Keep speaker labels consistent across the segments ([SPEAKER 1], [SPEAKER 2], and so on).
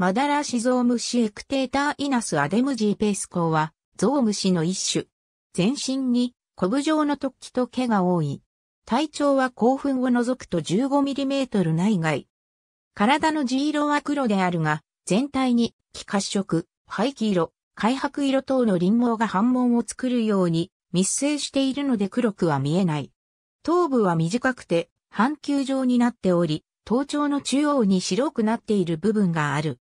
[SPEAKER 1] マダラシゾウムシエクテーターイナスアデムジーペースコウは、ゾウムシの一種。全身に、コブ状の突起と毛が多い。体長は興奮を除くと1 5トル内外。体の地色は黒であるが、全体に、気褐色、排気色、開白色等の輪毛が反紋を作るように密生しているので黒くは見えない。頭部は短くて半球状になっており、頭頂の中央に白くなっている部分がある。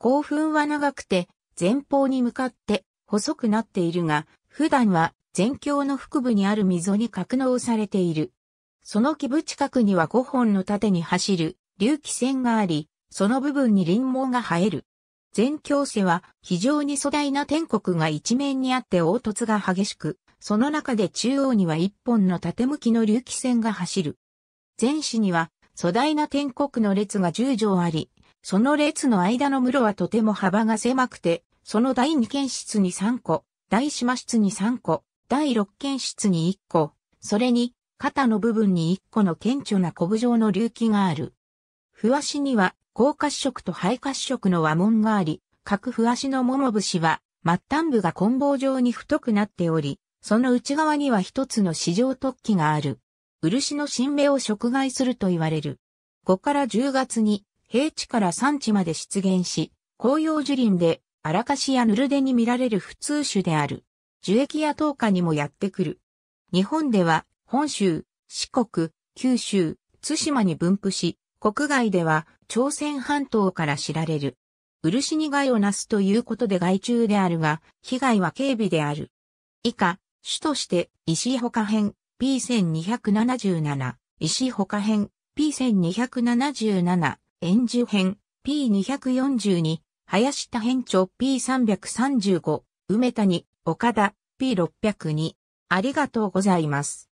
[SPEAKER 1] 興奮は長くて、前方に向かって細くなっているが、普段は全胸の腹部にある溝に格納されている。その基部近くには5本の縦に走る隆起線があり、その部分に輪毛が生える。全胸背は非常に粗大な天国が一面にあって凹凸が激しく、その中で中央には一本の縦向きの隆起線が走る。前肢には粗大な天国の列が10畳あり、その列の間の室はとても幅が狭くて、その第2検室に3個、第島室に3個、第6検室に1個、それに肩の部分に1個の顕著なコブ状の隆起がある。ふわしには、高褐色と肺褐色の和紋があり、各ふわしの桃節は、末端部が棍棒状に太くなっており、その内側には一つの市場突起がある。漆の新芽を食害すると言われる。5から10月に平地から山地まで出現し、紅葉樹林で、アラカシやヌルデに見られる普通種である。樹液や糖化にもやってくる。日本では、本州、四国、九州、津島に分布し、国外では朝鮮半島から知られる。漆に害をなすということで害虫であるが、被害は軽微である。以下、種として石ほか編 P1277、石ほか編 P1277 演珠編 P242、林田編長 P335、梅谷、岡田 P602。ありがとうございます。